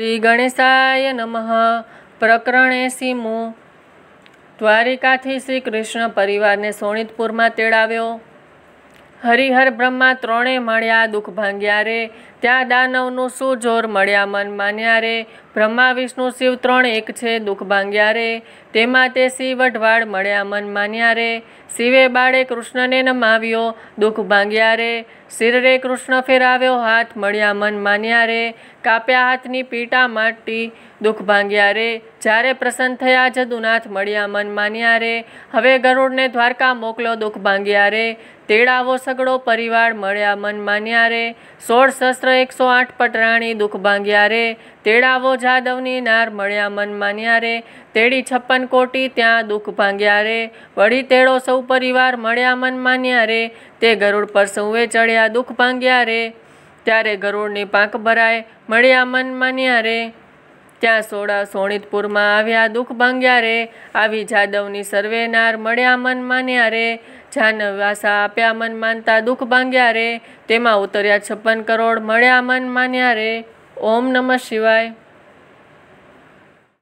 શ્રી ગણેશાય નમઃ પ્રકરણ એસીમું દ્વારિકાથી શ્રી કૃષ્ણ પરિવારને સોણિતપુરમાં તેડાવ્યો હરિહર બ્રહ્મા ત્રણે મળ્યા દુઃખ ભાંગ્યા રે ત્યાં દાનવનું શું જોર મળ્યા મન માન્યા રે બ્રહ્મા વિષ્ણુ શિવ ત્રણ એક છે દુઃખ ભાંગ્યા રે તેમાં તે શિવ અઢવાળ મળ્યા મન માન્યા રે શિવે બાળે કૃષ્ણને નમાવ્યો દુઃખ ભાંગ્યા રે શિર કૃષ્ણ ફેરાવ્યો હાથ મળ્યા મન માન્યા રે કાપ્યા હાથની પીટા માટી દુઃખ ભાંગ્યા રે જ્યારે પ્રસન્ન થયા જદુનાથ મળ્યા મન માન્યા રે હવે ગરુડને દ્વારકા મોકલો દુઃખ ભાંગ્યા રે તેડાવો સગડો પરિવાર મળ્યા મન માન્યા રે સોળ શસ્ત્ર એકસો આઠ પટરાણી દુઃખ ભાંગ્યા રે તેડાવો જાદવની નાર મળ્યા મન માન્યા રે તેડી છપ્પન કોટી ત્યાં દુઃખ ભાંગ્યા રે વળી તેડો સૌ પરિવાર મળ્યા મન માન્યા રે તે ગરુડ પર સૌએ ચડ્યા દુઃખ ભાંગ્યા રે ત્યારે ગરુડની પાંખ ભરાય મળ્યા મન માન્યા રે ત્યાં સોળા સોણિતપુરમાં આવ્યા દુઃખ ભાંગ્યા રે આવી જાદવની સર્વેનાર મળ્યા મન માન્યા રે જાનવાસા આપ્યા મન માનતા દુઃખ ભાંગ્યા રે તેમાં ઉતર્યા છપ્પન કરોડ મળ્યા મન માન્યા રે ઓમ નમઃ શિવાય